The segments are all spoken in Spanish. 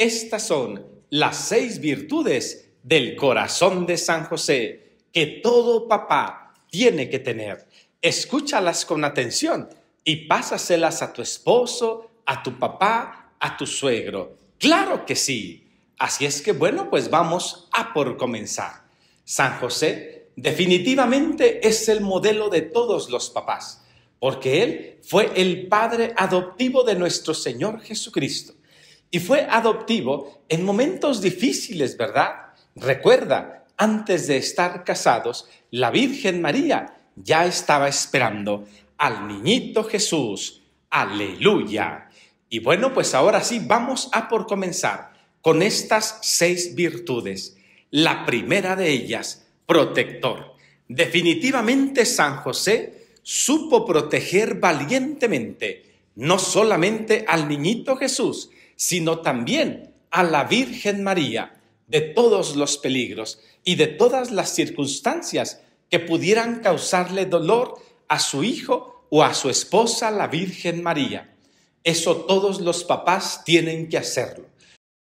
Estas son las seis virtudes del corazón de San José que todo papá tiene que tener. Escúchalas con atención y pásaselas a tu esposo, a tu papá, a tu suegro. Claro que sí. Así es que bueno, pues vamos a por comenzar. San José definitivamente es el modelo de todos los papás, porque él fue el padre adoptivo de nuestro Señor Jesucristo y fue adoptivo en momentos difíciles, ¿verdad? Recuerda, antes de estar casados, la Virgen María ya estaba esperando al niñito Jesús. Aleluya. Y bueno, pues ahora sí, vamos a por comenzar con estas seis virtudes. La primera de ellas, protector. Definitivamente San José supo proteger valientemente no solamente al niñito Jesús, sino también a la Virgen María de todos los peligros y de todas las circunstancias que pudieran causarle dolor a su hijo o a su esposa, la Virgen María. Eso todos los papás tienen que hacerlo,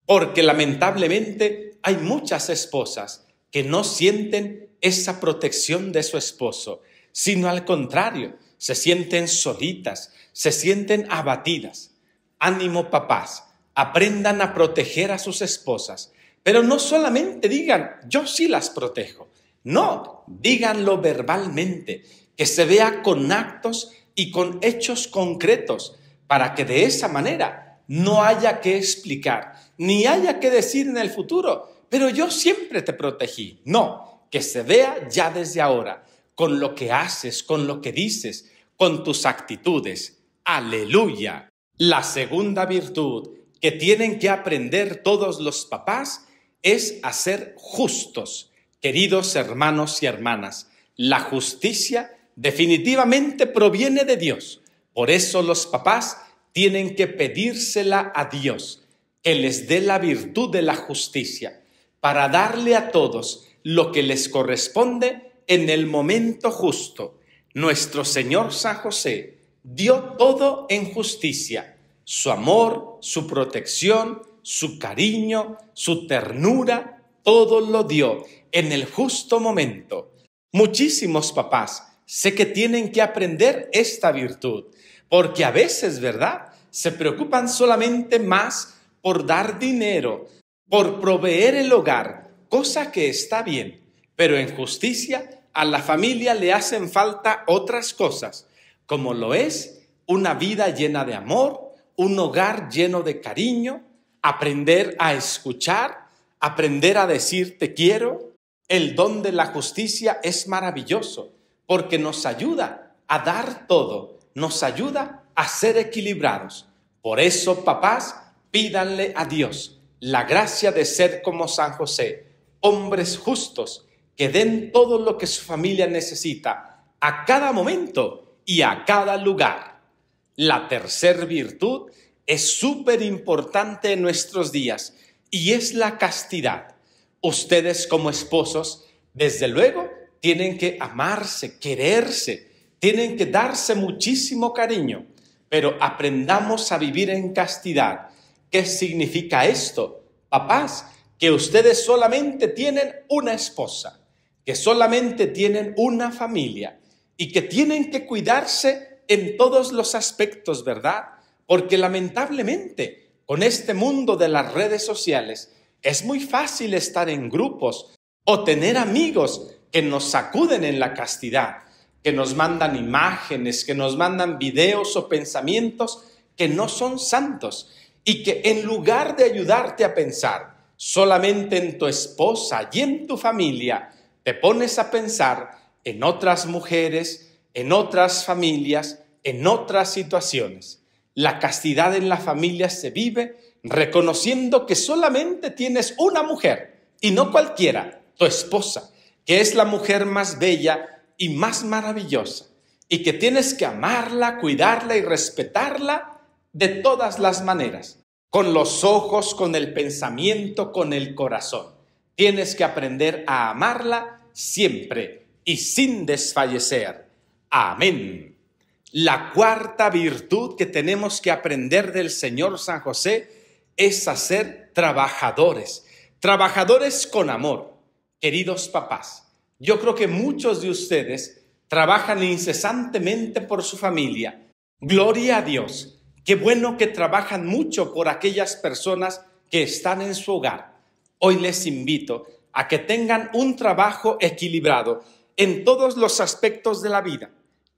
porque lamentablemente hay muchas esposas que no sienten esa protección de su esposo, sino al contrario, se sienten solitas, se sienten abatidas. Ánimo papás, aprendan a proteger a sus esposas, pero no solamente digan, yo sí las protejo, no, díganlo verbalmente, que se vea con actos y con hechos concretos, para que de esa manera no haya que explicar, ni haya que decir en el futuro, pero yo siempre te protegí. No, que se vea ya desde ahora, con lo que haces, con lo que dices, con tus actitudes. Aleluya. La segunda virtud que tienen que aprender todos los papás es a ser justos, queridos hermanos y hermanas. La justicia definitivamente proviene de Dios. Por eso los papás tienen que pedírsela a Dios, que les dé la virtud de la justicia, para darle a todos lo que les corresponde en el momento justo. Nuestro Señor San José dio todo en justicia su amor, su protección, su cariño, su ternura, todo lo dio en el justo momento. Muchísimos papás sé que tienen que aprender esta virtud, porque a veces, ¿verdad? Se preocupan solamente más por dar dinero, por proveer el hogar, cosa que está bien, pero en justicia a la familia le hacen falta otras cosas, como lo es una vida llena de amor, un hogar lleno de cariño, aprender a escuchar, aprender a decir te quiero. El don de la justicia es maravilloso porque nos ayuda a dar todo, nos ayuda a ser equilibrados. Por eso, papás, pídanle a Dios la gracia de ser como San José, hombres justos que den todo lo que su familia necesita a cada momento y a cada lugar. La tercer virtud es súper importante en nuestros días y es la castidad. Ustedes como esposos, desde luego, tienen que amarse, quererse, tienen que darse muchísimo cariño, pero aprendamos a vivir en castidad. ¿Qué significa esto? Papás, que ustedes solamente tienen una esposa, que solamente tienen una familia y que tienen que cuidarse en todos los aspectos, ¿verdad? Porque lamentablemente, con este mundo de las redes sociales, es muy fácil estar en grupos o tener amigos que nos sacuden en la castidad, que nos mandan imágenes, que nos mandan videos o pensamientos que no son santos y que en lugar de ayudarte a pensar solamente en tu esposa y en tu familia, te pones a pensar en otras mujeres, en otras familias, en otras situaciones. La castidad en la familia se vive reconociendo que solamente tienes una mujer y no cualquiera, tu esposa, que es la mujer más bella y más maravillosa y que tienes que amarla, cuidarla y respetarla de todas las maneras, con los ojos, con el pensamiento, con el corazón. Tienes que aprender a amarla siempre y sin desfallecer. Amén. La cuarta virtud que tenemos que aprender del Señor San José es hacer trabajadores, trabajadores con amor. Queridos papás, yo creo que muchos de ustedes trabajan incesantemente por su familia. Gloria a Dios. Qué bueno que trabajan mucho por aquellas personas que están en su hogar. Hoy les invito a que tengan un trabajo equilibrado en todos los aspectos de la vida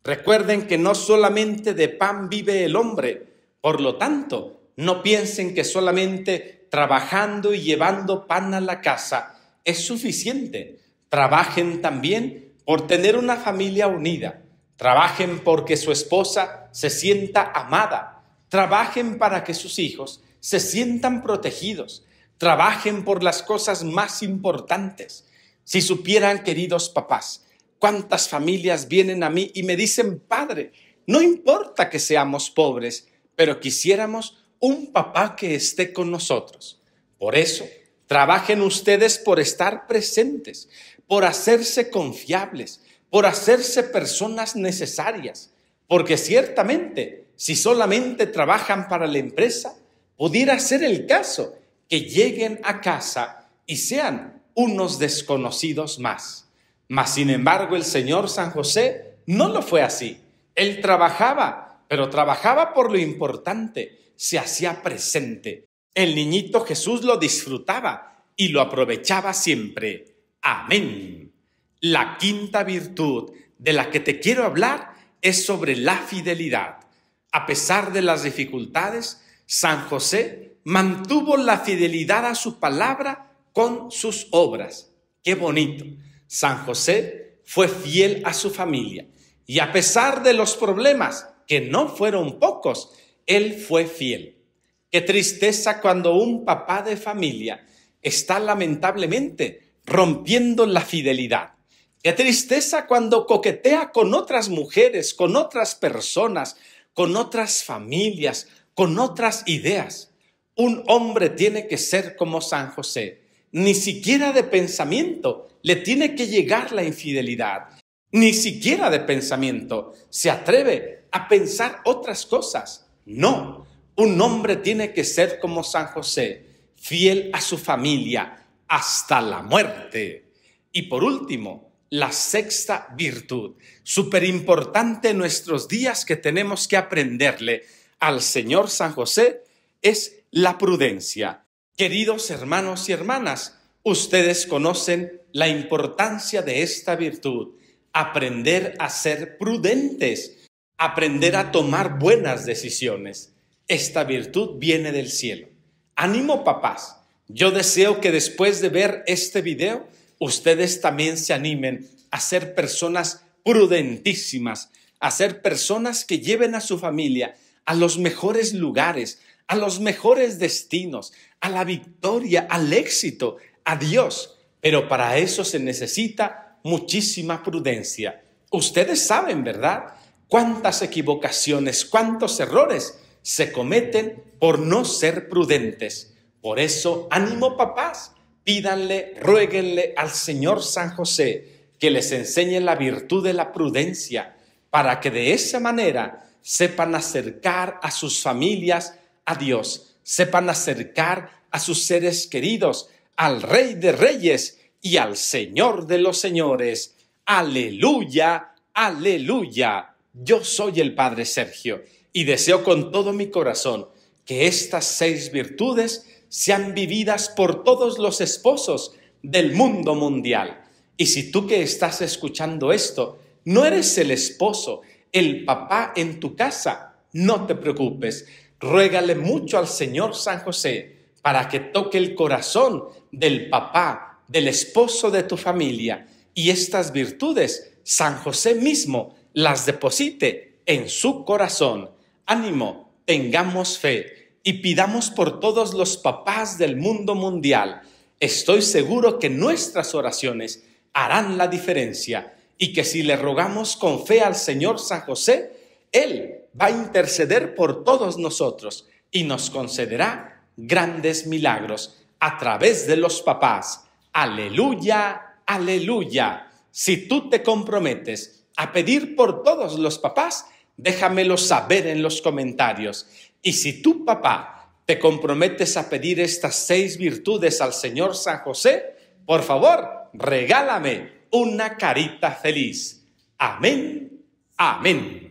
Recuerden que no solamente de pan vive el hombre, por lo tanto, no piensen que solamente trabajando y llevando pan a la casa es suficiente. Trabajen también por tener una familia unida. Trabajen porque su esposa se sienta amada. Trabajen para que sus hijos se sientan protegidos. Trabajen por las cosas más importantes. Si supieran, queridos papás, ¿Cuántas familias vienen a mí y me dicen, Padre, no importa que seamos pobres, pero quisiéramos un papá que esté con nosotros? Por eso, trabajen ustedes por estar presentes, por hacerse confiables, por hacerse personas necesarias, porque ciertamente, si solamente trabajan para la empresa, pudiera ser el caso que lleguen a casa y sean unos desconocidos más. Mas, sin embargo, el señor San José no lo fue así. Él trabajaba, pero trabajaba por lo importante, se hacía presente. El niñito Jesús lo disfrutaba y lo aprovechaba siempre. Amén. La quinta virtud de la que te quiero hablar es sobre la fidelidad. A pesar de las dificultades, San José mantuvo la fidelidad a su palabra con sus obras. Qué bonito. San José fue fiel a su familia y a pesar de los problemas, que no fueron pocos, él fue fiel. Qué tristeza cuando un papá de familia está lamentablemente rompiendo la fidelidad. Qué tristeza cuando coquetea con otras mujeres, con otras personas, con otras familias, con otras ideas. Un hombre tiene que ser como San José, ni siquiera de pensamiento, le tiene que llegar la infidelidad, ni siquiera de pensamiento. Se atreve a pensar otras cosas. No, un hombre tiene que ser como San José, fiel a su familia hasta la muerte. Y por último, la sexta virtud, súper importante en nuestros días que tenemos que aprenderle al Señor San José, es la prudencia. Queridos hermanos y hermanas, Ustedes conocen la importancia de esta virtud, aprender a ser prudentes, aprender a tomar buenas decisiones. Esta virtud viene del cielo. Animo papás, yo deseo que después de ver este video, ustedes también se animen a ser personas prudentísimas, a ser personas que lleven a su familia a los mejores lugares, a los mejores destinos, a la victoria, al éxito, a Dios, pero para eso se necesita muchísima prudencia. Ustedes saben, ¿verdad? Cuántas equivocaciones, cuántos errores se cometen por no ser prudentes. Por eso, ánimo papás, pídanle, ruéguenle al Señor San José que les enseñe la virtud de la prudencia, para que de esa manera sepan acercar a sus familias a Dios, sepan acercar a sus seres queridos, al Rey de Reyes y al Señor de los Señores. Aleluya, aleluya. Yo soy el Padre Sergio y deseo con todo mi corazón que estas seis virtudes sean vividas por todos los esposos del mundo mundial. Y si tú que estás escuchando esto, no eres el esposo, el papá en tu casa, no te preocupes. Ruégale mucho al Señor San José para que toque el corazón del papá, del esposo de tu familia, y estas virtudes San José mismo las deposite en su corazón. Ánimo, tengamos fe y pidamos por todos los papás del mundo mundial. Estoy seguro que nuestras oraciones harán la diferencia y que si le rogamos con fe al Señor San José, Él va a interceder por todos nosotros y nos concederá grandes milagros a través de los papás. Aleluya, aleluya. Si tú te comprometes a pedir por todos los papás, déjamelo saber en los comentarios. Y si tu papá te comprometes a pedir estas seis virtudes al Señor San José, por favor, regálame una carita feliz. Amén, amén.